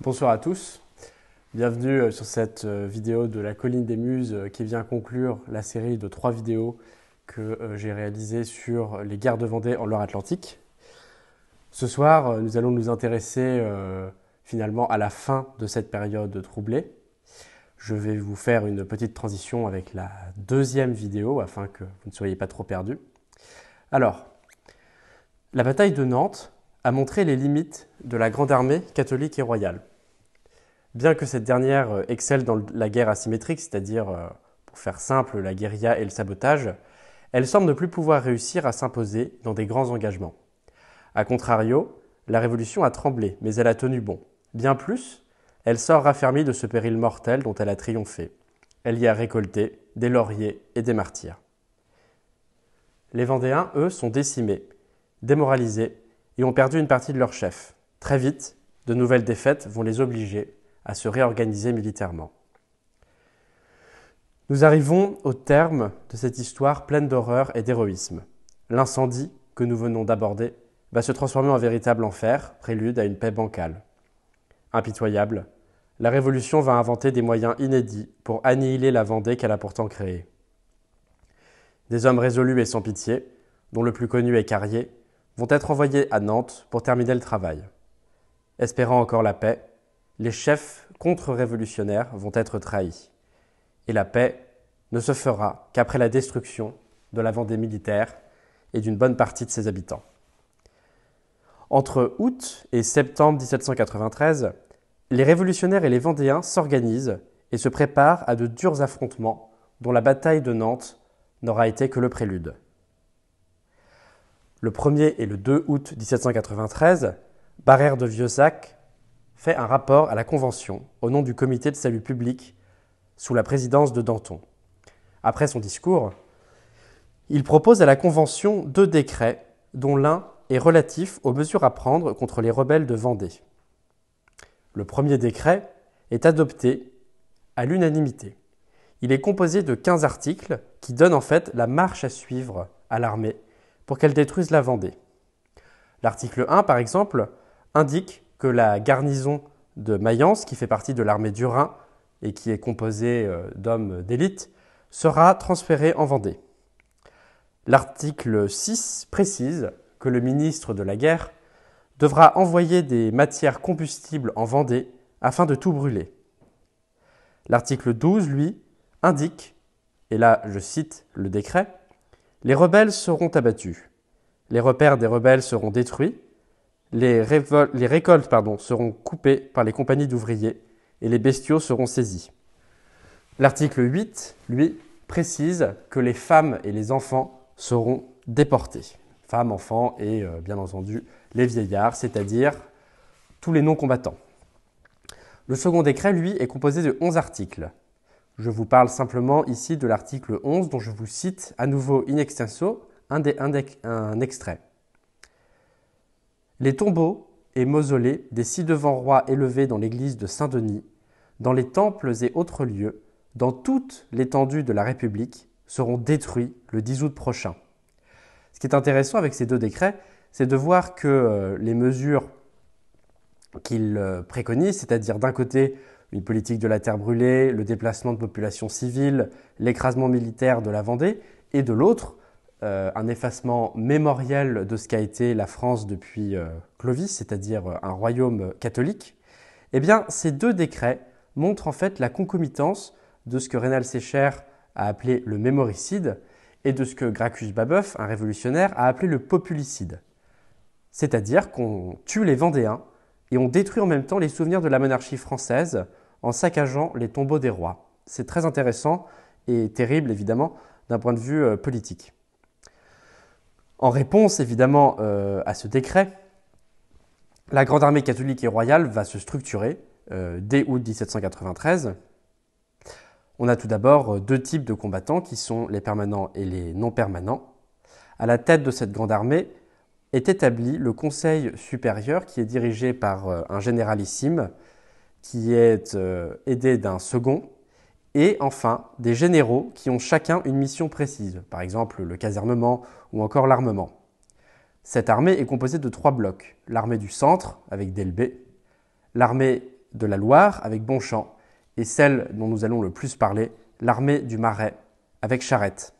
Bonsoir à tous. Bienvenue euh, sur cette euh, vidéo de la colline des muses euh, qui vient conclure la série de trois vidéos que j'ai réalisées sur les guerres de Vendée en Loire-Atlantique. Ce soir, nous allons nous intéresser finalement à la fin de cette période troublée. Je vais vous faire une petite transition avec la deuxième vidéo afin que vous ne soyez pas trop perdus. Alors, la bataille de Nantes a montré les limites de la Grande Armée catholique et royale. Bien que cette dernière euh, excelle dans la guerre asymétrique, c'est-à-dire, euh, pour faire simple, la guérilla et le sabotage, elle semble ne plus pouvoir réussir à s'imposer dans des grands engagements. A contrario, la Révolution a tremblé, mais elle a tenu bon. Bien plus, elle sort raffermie de ce péril mortel dont elle a triomphé. Elle y a récolté des lauriers et des martyrs. Les Vendéens, eux, sont décimés, démoralisés et ont perdu une partie de leur chef. Très vite, de nouvelles défaites vont les obliger à se réorganiser militairement. Nous arrivons au terme de cette histoire pleine d'horreur et d'héroïsme. L'incendie que nous venons d'aborder va se transformer en véritable enfer, prélude à une paix bancale. Impitoyable, la Révolution va inventer des moyens inédits pour annihiler la Vendée qu'elle a pourtant créée. Des hommes résolus et sans pitié, dont le plus connu est Carrier, vont être envoyés à Nantes pour terminer le travail. Espérant encore la paix, les chefs contre-révolutionnaires vont être trahis. Et la paix ne se fera qu'après la destruction de la Vendée militaire et d'une bonne partie de ses habitants. Entre août et septembre 1793, les révolutionnaires et les Vendéens s'organisent et se préparent à de durs affrontements dont la bataille de Nantes n'aura été que le prélude le 1er et le 2 août 1793, Barère de Vieuxac fait un rapport à la Convention au nom du Comité de salut public sous la présidence de Danton. Après son discours, il propose à la Convention deux décrets dont l'un est relatif aux mesures à prendre contre les rebelles de Vendée. Le premier décret est adopté à l'unanimité. Il est composé de 15 articles qui donnent en fait la marche à suivre à l'armée pour qu'elle détruise la Vendée. L'article 1, par exemple, indique que la garnison de Mayence, qui fait partie de l'armée du Rhin et qui est composée euh, d'hommes d'élite, sera transférée en Vendée. L'article 6 précise que le ministre de la Guerre devra envoyer des matières combustibles en Vendée afin de tout brûler. L'article 12, lui, indique, et là je cite le décret, les rebelles seront abattus, les repères des rebelles seront détruits, les, récoltes pardon, seront coupées par les compagnies d'ouvriers et les bestiaux seront saisis. L'article 8, lui, précise que les femmes et les enfants seront déportés. Femmes, enfants et euh, bien entendu les vieillards, c'est-à-dire tous les non-combattants. Le second décret, lui, est composé de 11 articles. Je vous parle simplement ici de l'article 11 dont je vous cite à nouveau in extenso un, extrait. Les tombeaux et mausolées des six devant rois élevés dans l'église de Saint-Denis, dans les temples et autres lieux, dans toute l'étendue de la République, seront détruits le 10 août prochain. Ce qui est intéressant avec ces deux décrets, c'est de voir que euh, les mesures qu'ils euh, préconisent, c'est-à-dire d'un côté une politique de la terre brûlée, le déplacement de populations civiles, l'écrasement militaire de la Vendée, et de l'autre, euh, un effacement mémoriel de ce qu'a été la France depuis euh, Clovis, c'est-à-dire euh, un royaume catholique, eh bien, ces deux décrets montrent en fait la concomitance de ce que Rénal Secher a appelé le mémoricide et de ce que Gracchus Babeuf, un révolutionnaire, a appelé le populicide. C'est-à-dire qu'on tue les Vendéens et on détruit en même temps les souvenirs de la monarchie française en saccageant les tombeaux des rois. C'est très intéressant et terrible, évidemment, d'un point de vue euh, politique. En réponse, évidemment, euh, à ce décret, la Grande Armée catholique et royale va se structurer euh, dès août 1793. On a tout d'abord deux types de combattants qui sont les permanents et les non permanents. À la tête de cette grande armée est établi le Conseil supérieur qui est dirigé par un généralissime qui est euh, aidé d'un second, et enfin des généraux qui ont chacun une mission précise, par exemple le casernement ou encore l'armement. Cette armée est composée de trois blocs, l'armée du centre avec Delbé, l'armée de la Loire avec Bonchamp, et celle dont nous allons le plus parler, l'armée du Marais avec Charette.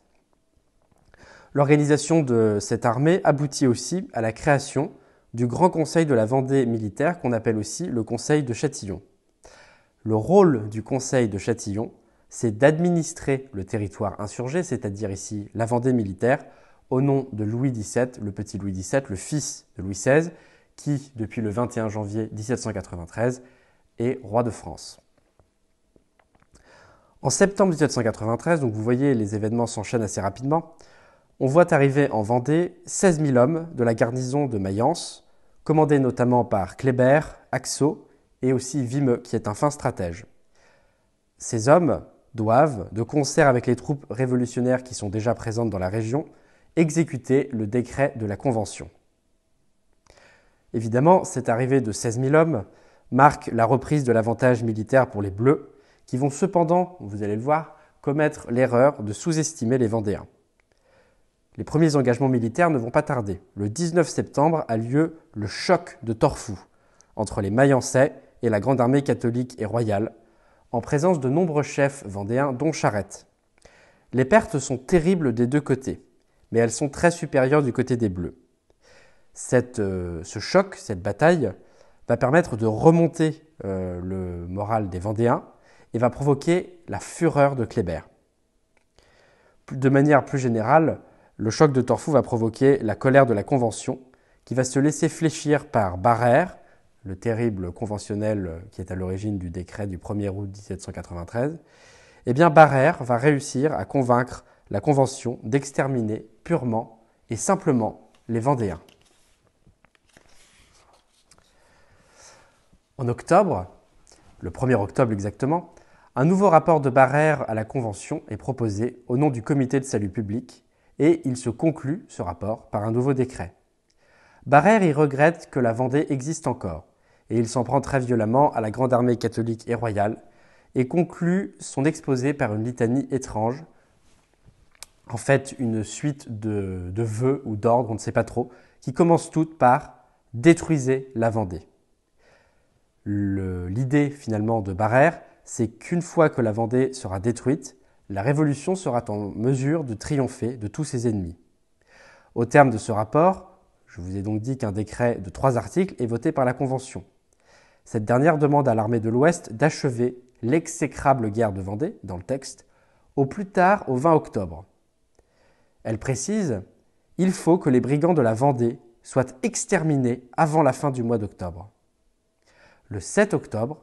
L'organisation de cette armée aboutit aussi à la création du Grand Conseil de la Vendée militaire qu'on appelle aussi le Conseil de Châtillon. Le rôle du Conseil de Châtillon, c'est d'administrer le territoire insurgé, c'est-à-dire ici la Vendée militaire, au nom de Louis XVII, le petit Louis XVII, le fils de Louis XVI, qui, depuis le 21 janvier 1793, est roi de France. En septembre 1793, donc vous voyez, les événements s'enchaînent assez rapidement, on voit arriver en Vendée 16 000 hommes de la garnison de Mayence, commandés notamment par Kléber, Axo, et aussi Vime, qui est un fin stratège. Ces hommes doivent, de concert avec les troupes révolutionnaires qui sont déjà présentes dans la région, exécuter le décret de la Convention. Évidemment, cette arrivée de 16 000 hommes marque la reprise de l'avantage militaire pour les Bleus, qui vont cependant, vous allez le voir, commettre l'erreur de sous-estimer les Vendéens. Les premiers engagements militaires ne vont pas tarder. Le 19 septembre a lieu le choc de Torfou entre les Mayençais et la grande armée catholique et royale, en présence de nombreux chefs vendéens dont Charette. Les pertes sont terribles des deux côtés, mais elles sont très supérieures du côté des Bleus. Euh, ce choc, cette bataille, va permettre de remonter euh, le moral des Vendéens et va provoquer la fureur de Kléber. De manière plus générale, le choc de Torfou va provoquer la colère de la Convention, qui va se laisser fléchir par Barère, le terrible conventionnel qui est à l'origine du décret du 1er août 1793, eh bien Barère va réussir à convaincre la Convention d'exterminer purement et simplement les Vendéens. En octobre, le 1er octobre exactement, un nouveau rapport de Barère à la Convention est proposé au nom du Comité de salut public et il se conclut, ce rapport, par un nouveau décret. Barère y regrette que la Vendée existe encore et il s'en prend très violemment à la grande armée catholique et royale, et conclut son exposé par une litanie étrange, en fait une suite de, vœux ou d'ordres, on ne sait pas trop, qui commence toutes par « détruisez la Vendée ». L'idée finalement de Barère, c'est qu'une fois que la Vendée sera détruite, la Révolution sera en mesure de triompher de tous ses ennemis. Au terme de ce rapport, je vous ai donc dit qu'un décret de trois articles est voté par la Convention. Cette dernière demande à l'armée de l'Ouest d'achever l'exécrable guerre de Vendée, dans le texte, au plus tard au 20 octobre. Elle précise Il faut que les brigands de la Vendée soient exterminés avant la fin du mois d'octobre. Le 7 octobre,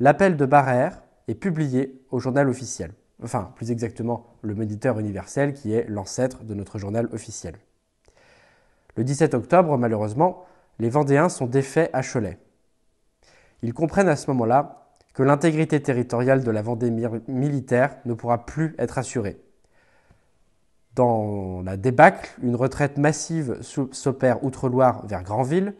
l'appel de Barère est publié au journal officiel, enfin plus exactement le Moniteur universel qui est l'ancêtre de notre journal officiel. Le 17 octobre, malheureusement, les Vendéens sont défaits à Cholet. Ils comprennent à ce moment-là que l'intégrité territoriale de la Vendée militaire ne pourra plus être assurée. Dans la débâcle, une retraite massive s'opère outre-Loire vers Granville,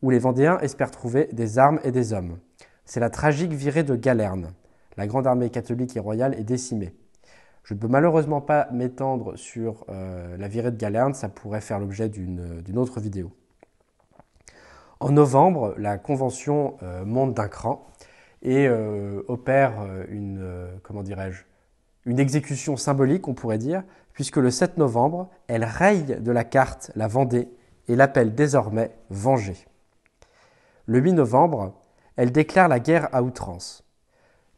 où les Vendéens espèrent trouver des armes et des hommes. C'est la tragique virée de Galerne. La grande armée catholique et royale est décimée. Je ne peux malheureusement pas m'étendre sur euh, la virée de Galerne, ça pourrait faire l'objet d'une autre vidéo. En novembre, la Convention euh, monte d'un cran et euh, opère euh, une, comment dirais-je, une exécution symbolique, on pourrait dire, puisque le 7 novembre, elle raye de la carte la Vendée et l'appelle désormais Vengée. Le 8 novembre, elle déclare la guerre à outrance.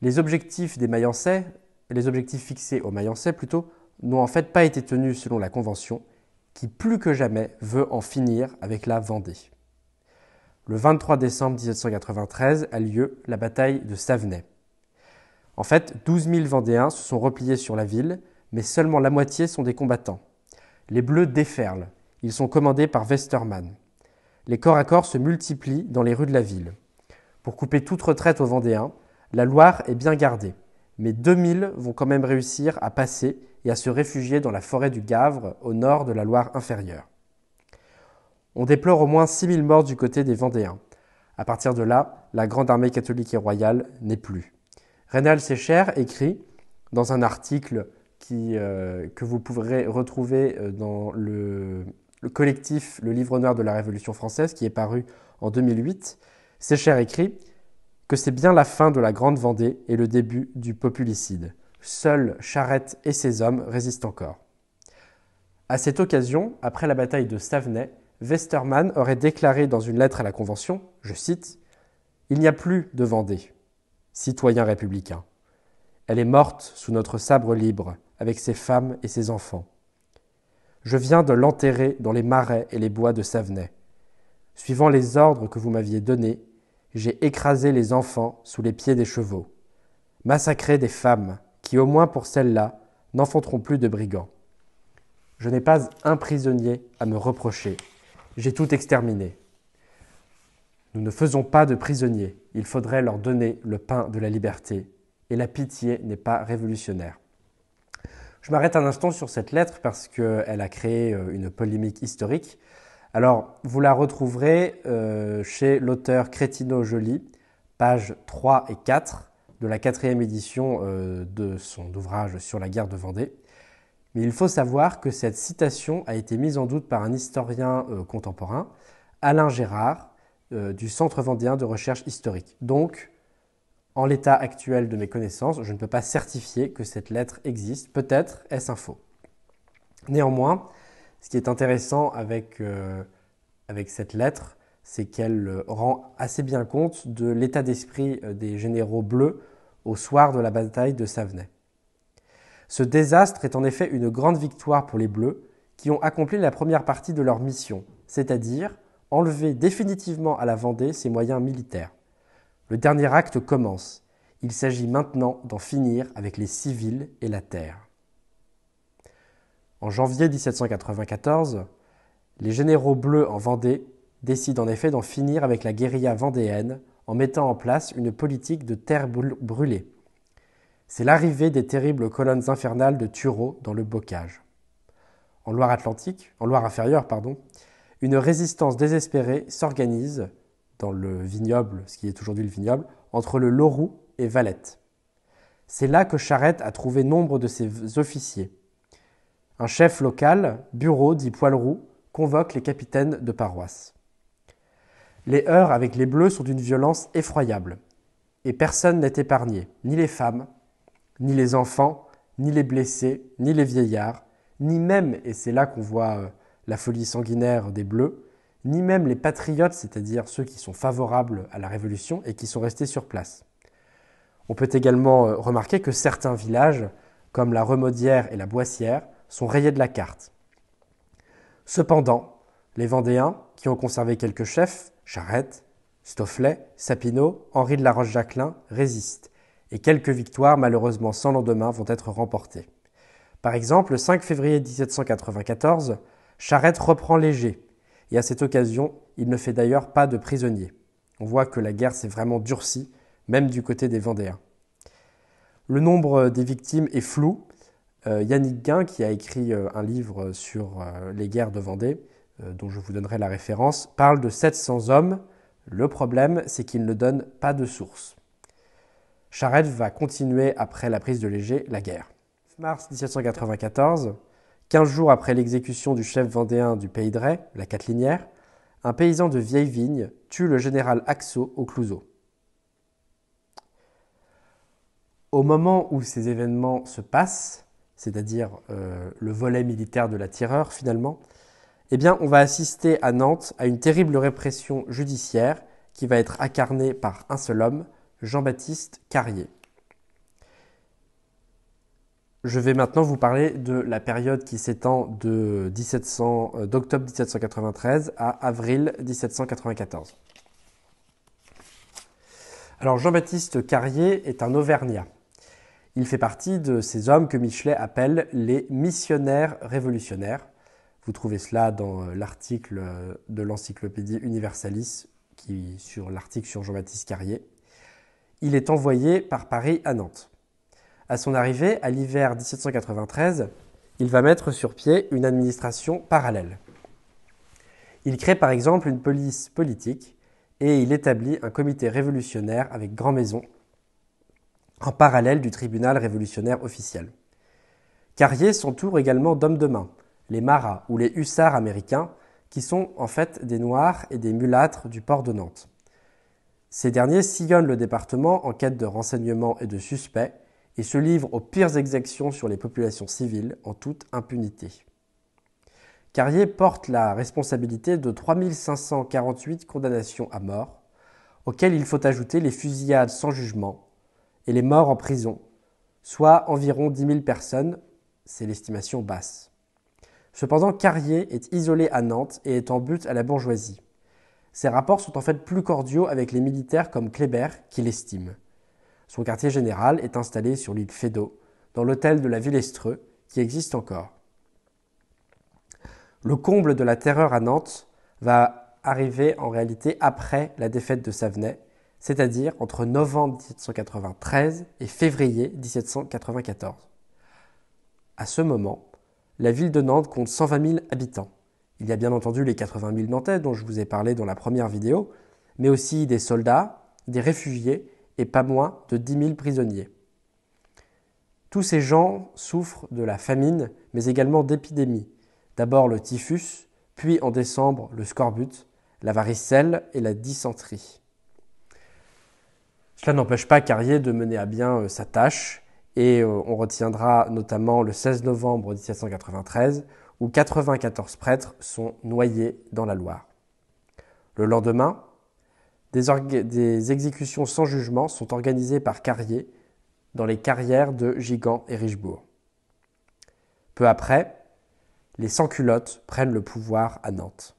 Les objectifs des Mayençais, les objectifs fixés aux Mayençais plutôt, n'ont en fait pas été tenus selon la Convention, qui plus que jamais veut en finir avec la Vendée le 23 décembre 1793 a lieu la bataille de Savenay. En fait, 12 000 Vendéens se sont repliés sur la ville, mais seulement la moitié sont des combattants. Les Bleus déferlent. Ils sont commandés par Westermann. Les corps à corps se multiplient dans les rues de la ville. Pour couper toute retraite aux Vendéens, la Loire est bien gardée, mais 2000 vont quand même réussir à passer et à se réfugier dans la forêt du Gavre, au nord de la Loire inférieure on déplore au moins 6000 morts du côté des Vendéens. À partir de là, la grande armée catholique et royale n'est plus. Rénal Secher écrit, dans un article euh, que vous pourrez retrouver euh, dans le, collectif Le Livre Noir de la Révolution française, qui est paru en 2008, Secher écrit que c'est bien la fin de la Grande Vendée et le début du populicide. Seuls Charette et ses hommes résistent encore. À cette occasion, après la bataille de Savenay, Westermann aurait déclaré dans une lettre à la Convention, je cite, Il n'y a plus de Vendée, citoyen républicain. Elle est morte sous notre sabre libre, avec ses femmes et ses enfants. Je viens de l'enterrer dans les marais et les bois de Savenay. Suivant les ordres que vous m'aviez donnés, j'ai écrasé les enfants sous les pieds des chevaux, massacré des femmes qui, au moins pour celles-là, n'enfanteront plus de brigands. Je n'ai pas un prisonnier à me reprocher, j'ai tout exterminé. Nous ne faisons pas de prisonniers, il faudrait leur donner le pain de la liberté, et la pitié n'est pas révolutionnaire. Je m'arrête un instant sur cette lettre parce qu'elle a créé euh, une polémique historique. Alors, vous la retrouverez euh, chez l'auteur Crétino Joly, pages 3 et 4 de la quatrième édition euh, de son ouvrage sur la guerre de Vendée. Mais il faut savoir que cette citation a été mise en doute par un historien euh, contemporain, Alain Gérard, euh, du Centre vendéen de recherche historique. Donc, en l'état actuel de mes connaissances, je ne peux pas certifier que cette lettre existe. Peut-être est-ce un faux. Néanmoins, ce qui est intéressant avec, euh, avec cette lettre, c'est qu'elle rend assez bien compte de l'état d'esprit des généraux bleus au soir de la bataille de Savenay. Ce désastre est en effet une grande victoire pour les Bleus, qui ont accompli la première partie de leur mission, c'est-à-dire enlever définitivement à la Vendée ses moyens militaires. Le dernier acte commence. Il s'agit maintenant d'en finir avec les civils et la terre. En janvier 1794, les généraux bleus en Vendée décident en effet d'en finir avec la guérilla vendéenne en mettant en place une politique de terre brûlée c'est l'arrivée des terribles colonnes infernales de Thureau dans le Bocage. En Loire-Atlantique, en Loire-Inférieure, pardon, une résistance désespérée s'organise dans le vignoble, ce qui est aujourd'hui le vignoble, entre le Loroux et Valette. C'est là que Charette a trouvé nombre de ses officiers. Un chef local, Bureau dit Poilroux, convoque les capitaines de paroisse. Les heurts avec les Bleus sont d'une violence effroyable, et personne n'est épargné, ni les femmes, ni les enfants, ni les blessés, ni les vieillards, ni même, et c'est là qu'on voit euh, la folie sanguinaire des Bleus, ni même les patriotes, c'est-à-dire ceux qui sont favorables à la Révolution et qui sont restés sur place. On peut également euh, remarquer que certains villages, comme la Remaudière et la Boissière, sont rayés de la carte. Cependant, les Vendéens, qui ont conservé quelques chefs, Charette, Stofflet, Sapineau, Henri de la Roche-Jacquelin, résistent et quelques victoires malheureusement sans lendemain vont être remportées. Par exemple, le 5 février 1794, Charette reprend Léger, et à cette occasion, il ne fait d'ailleurs pas de prisonniers. On voit que la guerre s'est vraiment durcie, même du côté des Vendéens. Le nombre des victimes est flou. Euh, Yannick Guin, qui a écrit euh, un livre sur euh, les guerres de Vendée, dont je vous donnerai la référence, parle de 700 hommes. Le problème, c'est qu'il ne donne pas de source. Charette va continuer après la prise de Léger la guerre. Mars 1794, 15 jours après l'exécution du chef vendéen du pays de Ray, la Linières, un paysan de Vieille Vigne tue le général Axo au Clouseau. Au moment où ces événements se passent, c'est-à-dire euh, le volet militaire de la tireur finalement, eh bien on va assister à Nantes à une terrible répression judiciaire qui va être incarnée par un seul homme, Jean-Baptiste Carrier. Je vais maintenant vous parler de la période qui s'étend de 1700, euh, d'octobre 1793 à avril 1794. Alors Jean-Baptiste Carrier est un Auvergnat. Il fait partie de ces hommes que Michelet appelle les missionnaires révolutionnaires. Vous trouvez cela dans euh, l'article euh, de l'encyclopédie Universalis qui, sur l'article sur Jean-Baptiste Carrier il est envoyé par Paris à Nantes. À son arrivée, à l'hiver 1793, il va mettre sur pied une administration parallèle. Il crée par exemple une police politique et il établit un comité révolutionnaire avec Grand Maison en parallèle du tribunal révolutionnaire officiel. Carrier s'entoure également d'hommes de main, les maras ou les hussards américains, qui sont en fait des noirs et des mulâtres du port de Nantes. Ces derniers sillonnent le département en quête de renseignements et de suspects et se livrent aux pires exactions sur les populations civiles en toute impunité. Carrier porte la responsabilité de 3548 condamnations à mort, auxquelles il faut ajouter les fusillades sans jugement et les morts en prison, soit environ 10 000 personnes, c'est l'estimation basse. Cependant, Carrier est isolé à Nantes et est en but à la bourgeoisie. Ses rapports sont en fait plus cordiaux avec les militaires comme Kléber, qui l'estime. Son quartier général est installé sur l'île Fédo, dans l'hôtel de la ville Estreux, qui existe encore. Le comble de la terreur à Nantes va arriver en réalité après la défaite de Savenay, c'est-à-dire entre novembre 1793 et février 1794. À ce moment, la ville de Nantes compte 120 000 habitants. Il y a bien entendu les 80 000 Nantais dont je vous ai parlé dans la première vidéo, mais aussi des soldats, des réfugiés et pas moins de 10 000 prisonniers. Tous ces gens souffrent de la famine, mais également d'épidémies. D'abord le typhus, puis en décembre le scorbut, la varicelle et la dysenterie. Cela n'empêche pas Carrier de mener à bien euh, sa tâche, et euh, on retiendra notamment le 16 novembre 1793 où 94 prêtres sont noyés dans la Loire. Le lendemain, des, exécutions sans jugement sont organisées par Carrier dans les carrières de Gigant et Richebourg. Peu après, les sans-culottes prennent le pouvoir à Nantes.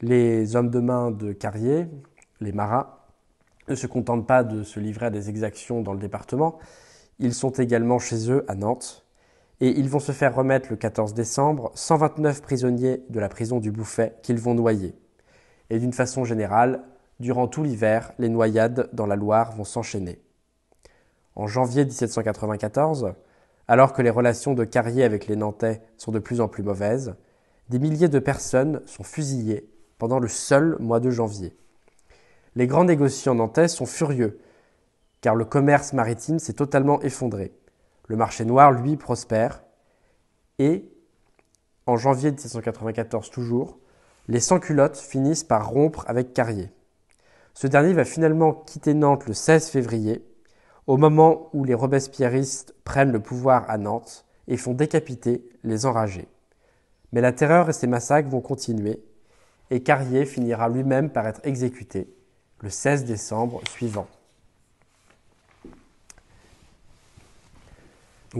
Les hommes de main de Carrier, les marats, ne se contentent pas de se livrer à des exactions dans le département, ils sont également chez eux à Nantes et ils vont se faire remettre le 14 décembre 129 prisonniers de la prison du Bouffet qu'ils vont noyer. Et d'une façon générale, durant tout l'hiver, les noyades dans la Loire vont s'enchaîner. En janvier 1794, alors que les relations de Carrier avec les Nantais sont de plus en plus mauvaises, des milliers de personnes sont fusillées pendant le seul mois de janvier. Les grands négociants nantais sont furieux, car le commerce maritime s'est totalement effondré. Le marché noir, lui, prospère. Et en janvier 1794 toujours, les sans-culottes finissent par rompre avec Carrier. Ce dernier va finalement quitter Nantes le 16 février, au moment où les Robespierristes prennent le pouvoir à Nantes et font décapiter les enragés. Mais la terreur et ses massacres vont continuer, et Carrier finira lui-même par être exécuté le 16 décembre suivant.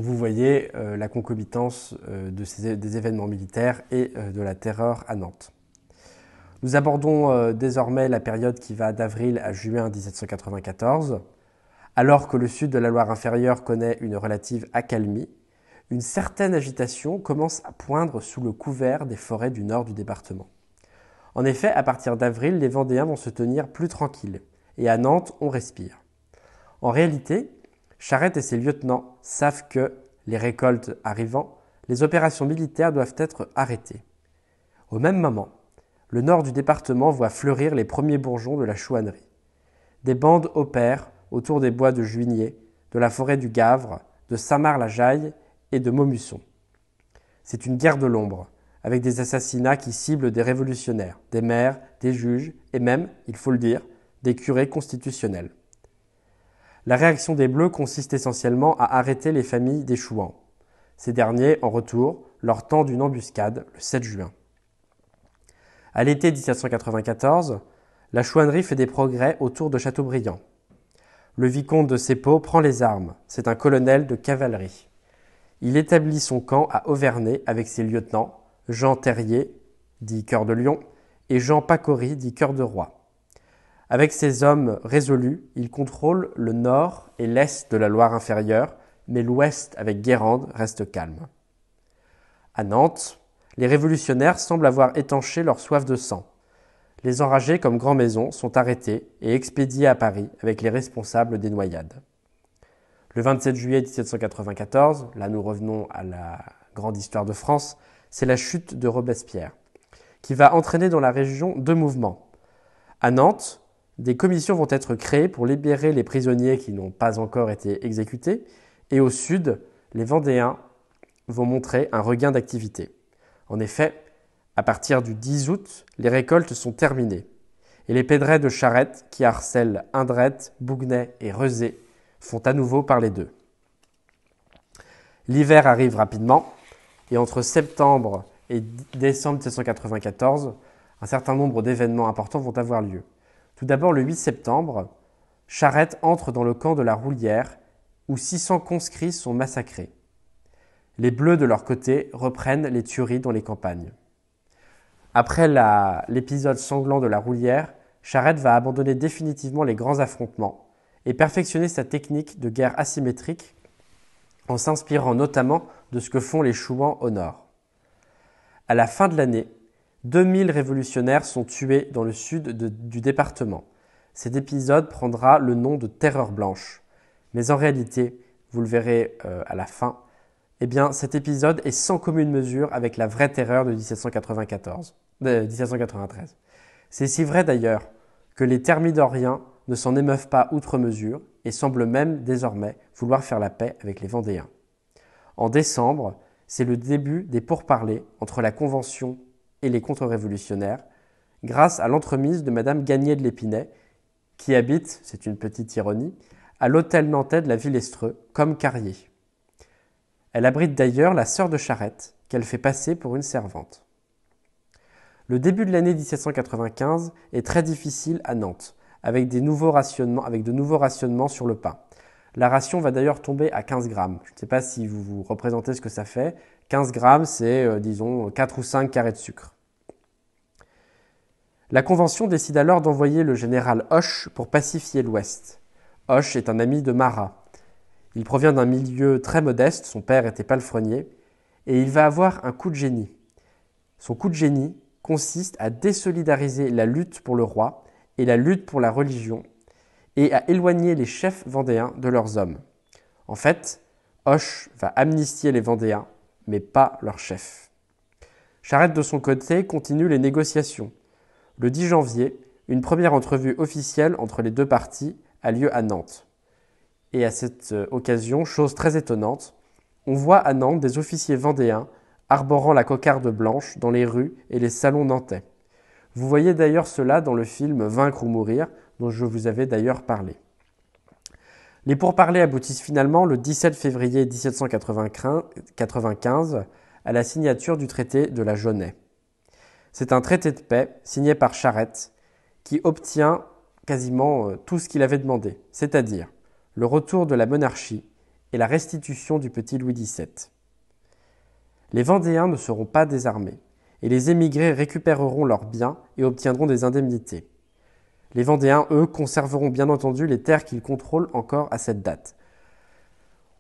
vous voyez euh, la concomitance euh, des événements militaires et euh, de la terreur à Nantes. Nous abordons désormais la période qui va d'avril à juin 1794. Alors que le sud de la Loire inférieure connaît une relative accalmie, une certaine agitation commence à poindre sous le couvert des forêts du nord du département. En effet, à partir d'avril, les Vendéens vont se tenir plus tranquilles, et à Nantes, on respire. En réalité, Charette et ses lieutenants savent que, les récoltes arrivant, les opérations militaires doivent être arrêtées. Au même moment, le nord du département voit fleurir les premiers bourgeons de la chouannerie. Des bandes opèrent autour des bois de Juigné, de la forêt du Gavre, de Saint-Marc-la-Jaille et de Maumusson. C'est une guerre de l'ombre, avec des assassinats qui ciblent des révolutionnaires, des maires, des juges et même, il faut le dire, des curés constitutionnels. La réaction des Bleus consiste essentiellement à arrêter les familles des Chouans. Ces derniers, en retour, leur tendent une embuscade le 7 juin. À l'été 1794, la chouannerie fait des progrès autour de Châteaubriand. Le vicomte de seppo prend les armes. C'est un colonel de cavalerie. Il établit son camp à Auvernay avec ses lieutenants Jean Terrier, dit Cœur de Lion, et Jean Pacory, dit Cœur de Roi. Avec ses hommes résolus, il contrôle le nord et l'est de la Loire inférieure, mais l'ouest avec Guérande reste calme. À Nantes, les révolutionnaires semblent avoir étanché leur soif de sang. Les enragés comme Grand Maison sont arrêtés et expédiés à Paris avec les responsables des noyades. Le 27 juillet 1794, là nous revenons à la grande histoire de France, c'est la chute de Robespierre, qui va entraîner dans la région deux mouvements. À Nantes, des commissions vont être créées pour libérer les prisonniers qui n'ont pas encore été exécutés, et au sud, les Vendéens vont montrer un regain d'activité. En effet, à partir du 10 août, les récoltes sont terminées, et les pédrets de Charrette qui harcèlent Indrette, Bougnay et Rezé, font à nouveau parler d'eux. L'hiver arrive rapidement, et entre septembre et décembre 1794, un certain nombre d'événements importants vont avoir lieu. Tout d'abord, le 8 septembre, Charette entre dans le camp de la Roulière, où 600 conscrits sont massacrés. Les Bleus, de leur côté, reprennent les tueries dans les campagnes. Après l'épisode sanglant de la Roulière, Charette va abandonner définitivement les grands affrontements et perfectionner sa technique de guerre asymétrique en s'inspirant notamment de ce que font les Chouans au nord. À la fin de l'année, 2000 révolutionnaires sont tués dans le sud du département. Cet épisode prendra le nom de Terreur blanche. Mais en réalité, vous le verrez euh, à la fin, eh bien cet épisode est sans commune mesure avec la vraie terreur de 1794, 1793. C'est si vrai d'ailleurs que les thermidoriens ne s'en émeuvent pas outre mesure et semblent même désormais vouloir faire la paix avec les Vendéens. En décembre, c'est le début des pourparlers entre la Convention et les contre-révolutionnaires, grâce à l'entremise de Madame Gagné de l'Épinay, qui habite, c'est une petite ironie, à l'hôtel nantais de la ville Estreux, comme Carrier. Elle abrite d'ailleurs la sœur de Charette, qu'elle fait passer pour une servante. Le début de l'année 1795 est très difficile à Nantes, avec, des nouveaux rationnements, avec de nouveaux rationnements sur le pain. La ration va d'ailleurs tomber à 15 grammes. Je ne sais pas si vous vous représentez ce que ça fait. 15 grammes, c'est euh, disons 4 ou 5 carrés de sucre. La Convention décide alors d'envoyer le général Hoche pour pacifier l'Ouest. Hoche est un ami de Marat. Il provient d'un milieu très modeste, son père était palefrenier, et il va avoir un coup de génie. Son coup de génie consiste à désolidariser la lutte pour le roi et la lutte pour la religion, et à éloigner les chefs vendéens de leurs hommes. En fait, Hoche va amnistier les Vendéens mais pas leur chef. Charette, de son côté, continue les négociations. Le 10 janvier, une première entrevue officielle entre les deux parties a lieu à Nantes. Et à cette euh, occasion, chose très étonnante, on voit à Nantes des officiers vendéens arborant la cocarde blanche dans les rues et les salons nantais. Vous voyez d'ailleurs cela dans le film Vaincre ou mourir, dont je vous avais d'ailleurs parlé. Les pourparlers aboutissent finalement le 17 février 1795 à la signature du traité de la Genêt. C'est un traité de paix signé par Charette qui obtient quasiment euh, tout ce qu'il avait demandé, c'est-à-dire le retour de la monarchie et la restitution du petit Louis XVII. Les Vendéens ne seront pas désarmés et les émigrés récupéreront leurs biens et obtiendront des indemnités. Les Vendéens, eux, conserveront bien entendu les terres qu'ils contrôlent encore à cette date.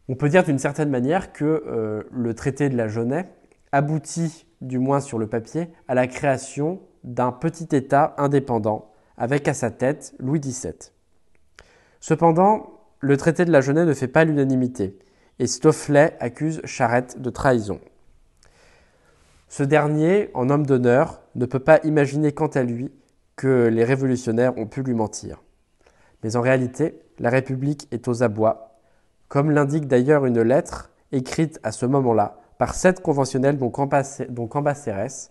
On peut dire d'une certaine manière que euh, le traité de la Genève aboutit, du moins sur le papier, à la création d'un petit État indépendant, avec à sa tête Louis XVII. Cependant, le traité de la Genève ne fait pas l'unanimité, et Stofflet accuse Charette de trahison. Ce dernier, en homme d'honneur, ne peut pas imaginer quant à lui que les révolutionnaires ont pu lui mentir. Mais en réalité, la République est aux abois, comme l'indique d'ailleurs une lettre écrite à ce moment-là par sept conventionnels, dont Cambacérès,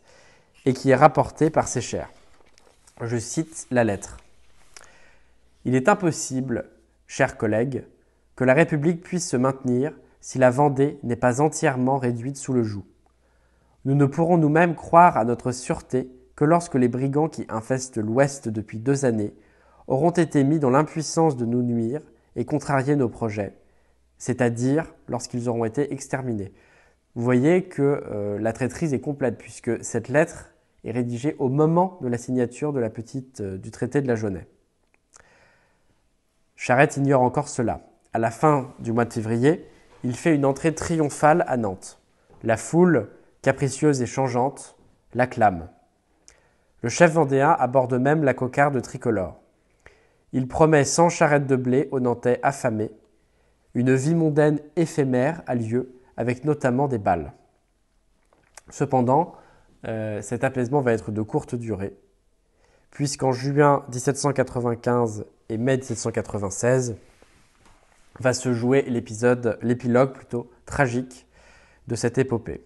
et qui est rapportée par ses chers. Je cite la lettre. Il est impossible, chers collègues, que la République puisse se maintenir si la Vendée n'est pas entièrement réduite sous le joug. Nous ne pourrons nous-mêmes croire à notre sûreté que lorsque les brigands qui infestent l'Ouest depuis deux années auront été mis dans l'impuissance de nous nuire et contrarier nos projets, c'est-à-dire lorsqu'ils auront été exterminés. Vous voyez que euh, la traîtrise est complète puisque cette lettre est rédigée au moment de la signature euh, du traité de la Genève. Charette ignore encore cela. À la fin du mois de février, il fait une entrée triomphale à Nantes. La foule, capricieuse et changeante, l'acclame. Le chef vendéen aborde même la cocarde tricolore. Il promet sans charrettes de blé aux Nantais affamés. Une vie mondaine éphémère a lieu, avec notamment des balles. Cependant, euh, cet apaisement va être de courte durée, puisqu'en juin 1795 et mai 1796 va se jouer l'épisode, l'épilogue plutôt tragique de cette épopée.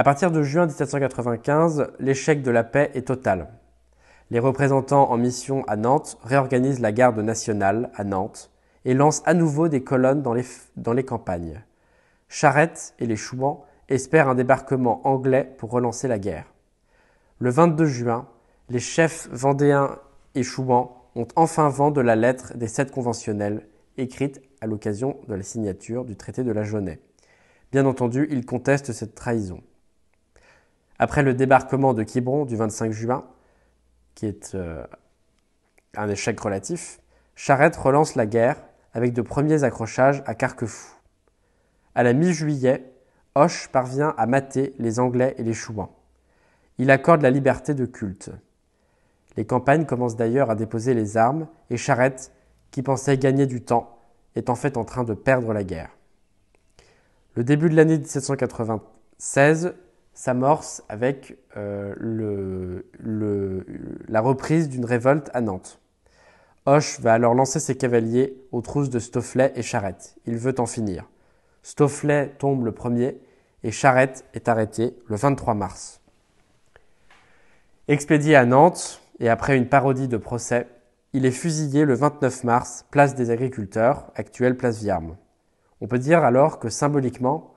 À partir de juin 1795, l'échec de la paix est total. Les représentants en mission à Nantes réorganisent la garde nationale à Nantes et lancent à nouveau des colonnes dans les, campagnes. Charette et les Chouans espèrent un débarquement anglais pour relancer la guerre. Le 22 juin, les chefs vendéens et chouans ont enfin vent de la lettre des sept conventionnels écrite à l'occasion de la signature du traité de la Genève. Bien entendu, ils contestent cette trahison. Après le débarquement de Quiberon du 25 juin, qui est euh, un échec relatif, Charette relance la guerre avec de premiers accrochages à Carquefou. À la mi-juillet, Hoche parvient à mater les Anglais et les Chouans. Il accorde la liberté de culte. Les campagnes commencent d'ailleurs à déposer les armes et Charette, qui pensait gagner du temps, est en fait en train de perdre la guerre. Le début de l'année 1796 s'amorce avec euh, la reprise d'une révolte à Nantes. Hoche va alors lancer ses cavaliers aux trousses de Stofflet et Charette. Il veut en finir. Stofflet tombe le premier et Charette est arrêté le 23 mars. Expédié à Nantes et après une parodie de procès, il est fusillé le 29 mars, place des agriculteurs, actuelle place Viarme. On peut dire alors que symboliquement,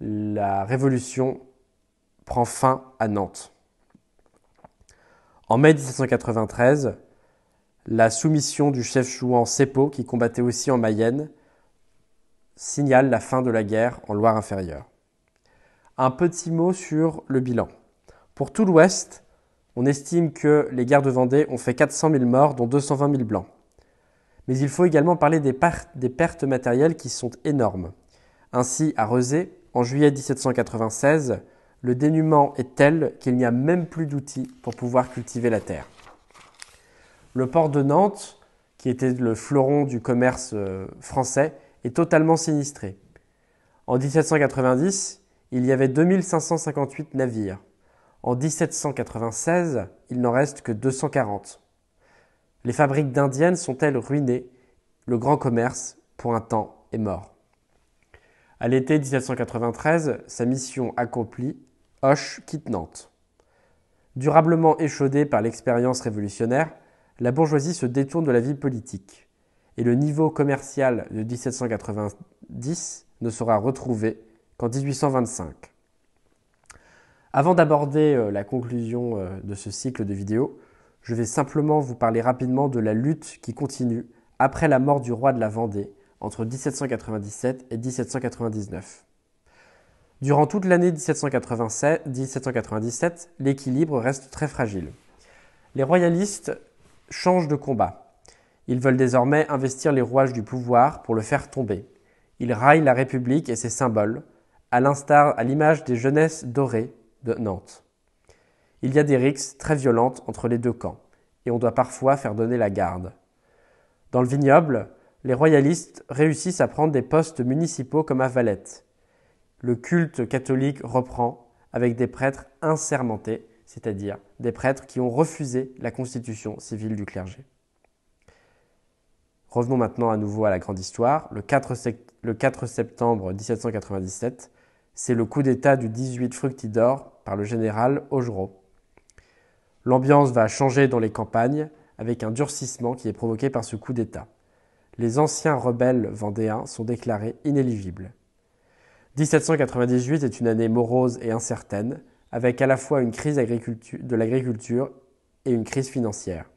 la révolution prend fin à Nantes. En mai 1793, la soumission du chef chouan Seppo, qui combattait aussi en Mayenne, signale la fin de la guerre en Loire-Inférieure. Un petit mot sur le bilan. Pour tout l'Ouest, on estime que les guerres de Vendée ont fait 400 000 morts, dont 220 000 blancs. Mais il faut également parler des, pertes matérielles qui sont énormes. Ainsi, à Rezé, en juillet 1796, le dénuement est tel qu'il n'y a même plus d'outils pour pouvoir cultiver la terre. Le port de Nantes, qui était le fleuron du commerce euh, français, est totalement sinistré. En 1790, il y avait 2558 navires. En 1796, il n'en reste que 240. Les fabriques d'indiennes sont-elles ruinées Le grand commerce, pour un temps, est mort. À l'été 1793, sa mission accomplie, Hoche quitte Nantes. Durablement échaudée par l'expérience révolutionnaire, la bourgeoisie se détourne de la vie politique et le niveau commercial de 1790 ne sera retrouvé qu'en 1825. Avant d'aborder euh, la conclusion euh, de ce cycle de vidéos, je vais simplement vous parler rapidement de la lutte qui continue après la mort du roi de la Vendée entre 1797 et 1799. Durant toute l'année 1797, l'équilibre reste très fragile. Les royalistes changent de combat. Ils veulent désormais investir les rouages du pouvoir pour le faire tomber. Ils raillent la République et ses symboles, à l'instar, à l'image des jeunesses dorées de Nantes. Il y a des rixes très violentes entre les deux camps, et on doit parfois faire donner la garde. Dans le vignoble, les royalistes réussissent à prendre des postes municipaux comme à Valette le culte catholique reprend avec des prêtres insermentés, c'est-à-dire des prêtres qui ont refusé la constitution civile du clergé. Revenons maintenant à nouveau à la grande histoire. Le 4, septembre 1797, c'est le coup d'État du 18 Fructidor par le général Augereau. L'ambiance va changer dans les campagnes avec un durcissement qui est provoqué par ce coup d'État. Les anciens rebelles vendéens sont déclarés inéligibles. 1798 est une année morose et incertaine, avec à la fois une crise de l'agriculture et une crise financière.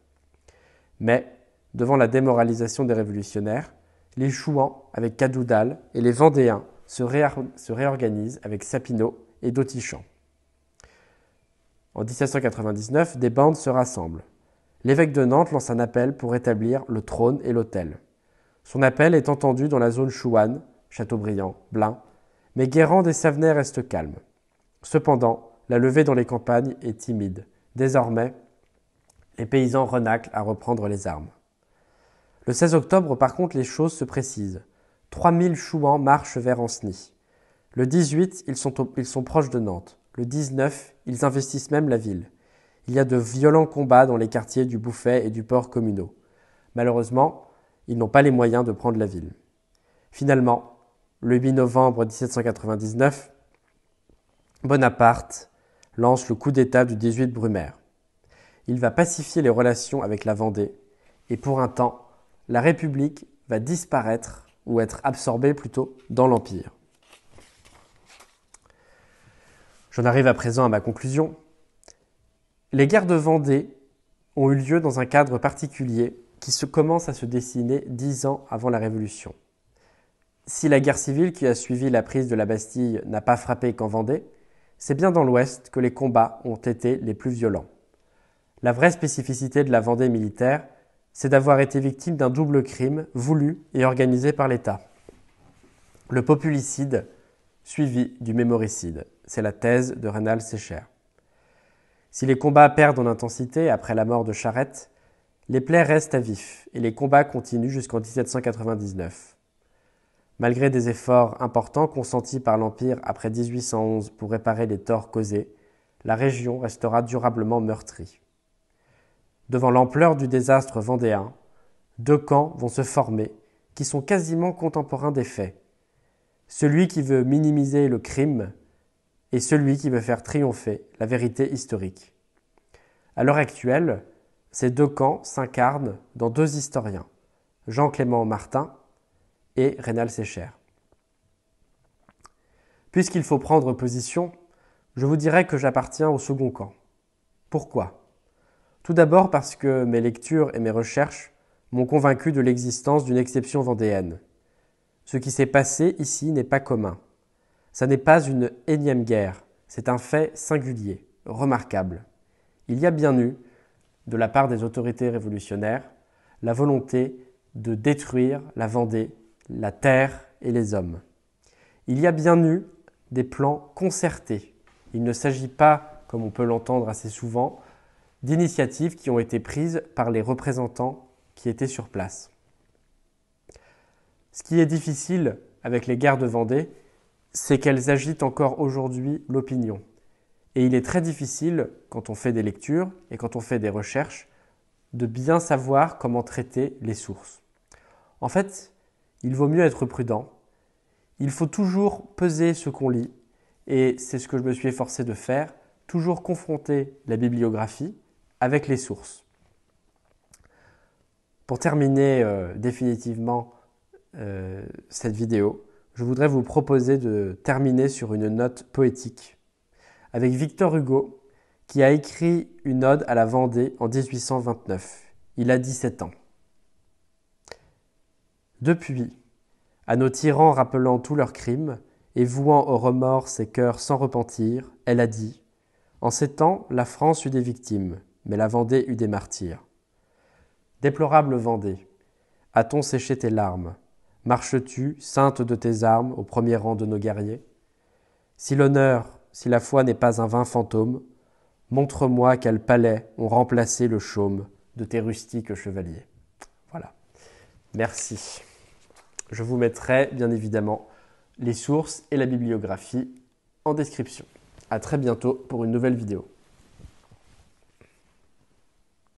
Mais, devant la démoralisation des révolutionnaires, les Chouans, avec Cadoudal, et les Vendéens se, réorganisent avec Sapinot et Dautichamp. En 1799, des bandes se rassemblent. L'évêque de Nantes lance un appel pour rétablir le trône et l'autel. Son appel est entendu dans la zone chouane, Châteaubriand, Blain, mais Guérande et Savenay restent calmes. Cependant, la levée dans les campagnes est timide. Désormais, les paysans renaclent à reprendre les armes. Le 16 octobre, par contre, les choses se précisent. 3000 Chouans marchent vers Anceny. Le 18, ils sont, ils sont proches de Nantes. Le 19, ils investissent même la ville. Il y a de violents combats dans les quartiers du Bouffet et du Port communaux. Malheureusement, ils n'ont pas les moyens de prendre la ville. Finalement, le 8 novembre 1799, Bonaparte lance le coup d'État du 18 Brumaire. Il va pacifier les relations avec la Vendée et pour un temps, la République va disparaître ou être absorbée plutôt dans l'Empire. J'en arrive à présent à ma conclusion. Les guerres de Vendée ont eu lieu dans un cadre particulier qui se commence à se dessiner dix ans avant la Révolution. Si la guerre civile qui a suivi la prise de la Bastille n'a pas frappé qu'en Vendée, c'est bien dans l'Ouest que les combats ont été les plus violents. La vraie spécificité de la Vendée militaire, c'est d'avoir été victime d'un double crime voulu et organisé par l'État. Le populicide suivi du mémoricide, c'est la thèse de Renal Secher. Si les combats perdent en intensité après la mort de Charette, les plaies restent à vif et les combats continuent jusqu'en 1799. Malgré des efforts importants consentis par l'Empire après 1811 pour réparer les torts causés, la région restera durablement meurtrie. Devant l'ampleur du désastre vendéen, deux camps vont se former qui sont quasiment contemporains des faits. Celui qui veut minimiser le crime et celui qui veut faire triompher la vérité historique. À l'heure actuelle, ces deux camps s'incarnent dans deux historiens, Jean-Clément Martin et Rénal Sécher. Puisqu'il faut prendre position, je vous dirais que j'appartiens au second camp. Pourquoi Tout d'abord parce que mes lectures et mes recherches m'ont convaincu de l'existence d'une exception vendéenne. Ce qui s'est passé ici n'est pas commun. Ça n'est pas une énième guerre, c'est un fait singulier, remarquable. Il y a bien eu, de la part des autorités révolutionnaires, la volonté de détruire la Vendée la terre et les hommes. Il y a bien eu des plans concertés. Il ne s'agit pas, comme on peut l'entendre assez souvent, d'initiatives qui ont été prises par les représentants qui étaient sur place. Ce qui est difficile avec les guerres de Vendée, c'est qu'elles agitent encore aujourd'hui l'opinion. Et il est très difficile, quand on fait des lectures et quand on fait des recherches, de bien savoir comment traiter les sources. En fait, il vaut mieux être prudent. Il faut toujours peser ce qu'on lit, et c'est ce que je me suis efforcé de faire, toujours confronter la bibliographie avec les sources. Pour terminer euh, définitivement euh, cette vidéo, je voudrais vous proposer de terminer sur une note poétique avec Victor Hugo qui a écrit une ode à la Vendée en 1829. Il a 17 ans. Depuis, à nos tyrans rappelant tous leurs crimes, et vouant au remords ses cœurs sans repentir, elle a dit En ces temps, la France eut des victimes, mais la Vendée eut des martyrs. Déplorable Vendée, a-t-on séché tes larmes Marches-tu, sainte de tes armes, au premier rang de nos guerriers Si l'honneur, si la foi n'est pas un vain fantôme, montre-moi quels palais ont remplacé le chaume de tes rustiques chevaliers. Voilà. Merci. Je vous mettrai bien évidemment les sources et la bibliographie en description. A très bientôt pour une nouvelle vidéo.